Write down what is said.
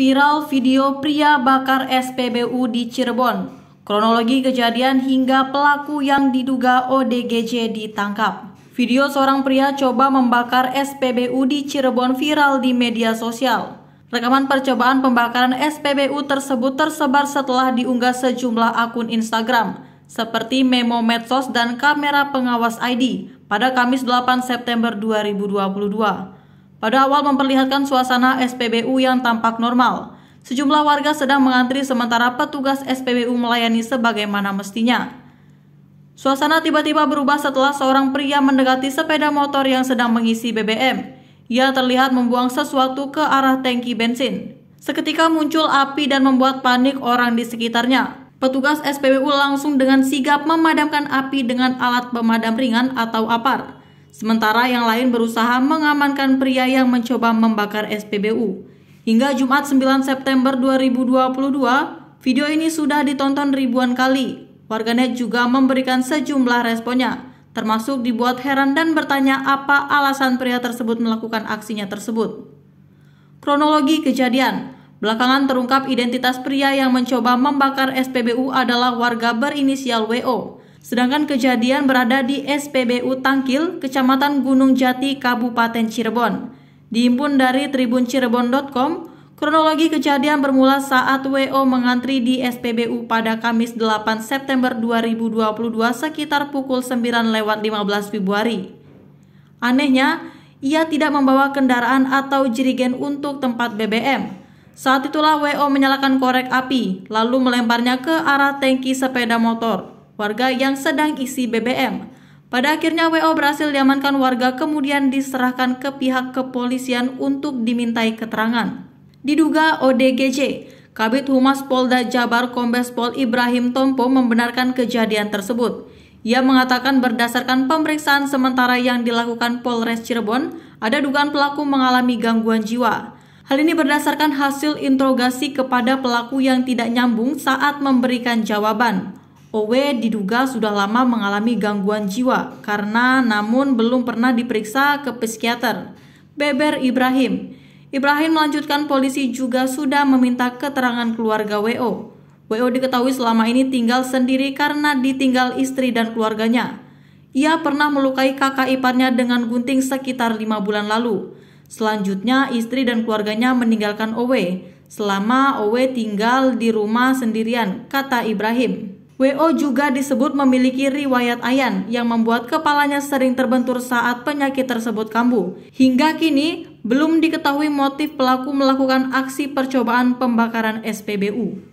Viral video pria bakar SPBU di Cirebon. Kronologi kejadian hingga pelaku yang diduga ODGJ ditangkap. Video seorang pria coba membakar SPBU di Cirebon viral di media sosial. Rekaman percobaan pembakaran SPBU tersebut tersebar setelah diunggah sejumlah akun Instagram, seperti Memo Medsos dan Kamera Pengawas ID pada Kamis 8 September 2022. Pada awal memperlihatkan suasana SPBU yang tampak normal. Sejumlah warga sedang mengantri sementara petugas SPBU melayani sebagaimana mestinya. Suasana tiba-tiba berubah setelah seorang pria mendekati sepeda motor yang sedang mengisi BBM. Ia terlihat membuang sesuatu ke arah tangki bensin. Seketika muncul api dan membuat panik orang di sekitarnya. Petugas SPBU langsung dengan sigap memadamkan api dengan alat pemadam ringan atau APAR. Sementara yang lain berusaha mengamankan pria yang mencoba membakar SPBU. Hingga Jumat 9 September 2022, video ini sudah ditonton ribuan kali. Warganet juga memberikan sejumlah responnya, termasuk dibuat heran dan bertanya apa alasan pria tersebut melakukan aksinya tersebut. Kronologi kejadian, Belakangan terungkap identitas pria yang mencoba membakar SPBU adalah warga berinisial WO. Sedangkan kejadian berada di SPBU Tangkil, Kecamatan Gunung Jati, Kabupaten Cirebon. Diimpun dari tribuncirebon.com, kronologi kejadian bermula saat WO mengantri di SPBU pada Kamis 8 September 2022 sekitar pukul 9 lewat 15 Februari. Anehnya, ia tidak membawa kendaraan atau jerigen untuk tempat BBM. Saat itulah WO menyalakan korek api, lalu melemparnya ke arah tangki sepeda motor warga yang sedang isi BBM. Pada akhirnya WO berhasil diamankan warga kemudian diserahkan ke pihak kepolisian untuk dimintai keterangan. Diduga ODGJ, Kabit Humas Polda Jabar Kombes Pol Ibrahim Tompo membenarkan kejadian tersebut. Ia mengatakan berdasarkan pemeriksaan sementara yang dilakukan Polres Cirebon, ada dugaan pelaku mengalami gangguan jiwa. Hal ini berdasarkan hasil interogasi kepada pelaku yang tidak nyambung saat memberikan jawaban. Owe diduga sudah lama mengalami gangguan jiwa karena namun belum pernah diperiksa ke psikiater. Beber Ibrahim. Ibrahim melanjutkan polisi juga sudah meminta keterangan keluarga WO. WO diketahui selama ini tinggal sendiri karena ditinggal istri dan keluarganya. Ia pernah melukai kakak iparnya dengan gunting sekitar lima bulan lalu. Selanjutnya, istri dan keluarganya meninggalkan Owe selama Owe tinggal di rumah sendirian, kata Ibrahim. WO juga disebut memiliki riwayat ayan yang membuat kepalanya sering terbentur saat penyakit tersebut kambuh. Hingga kini, belum diketahui motif pelaku melakukan aksi percobaan pembakaran SPBU.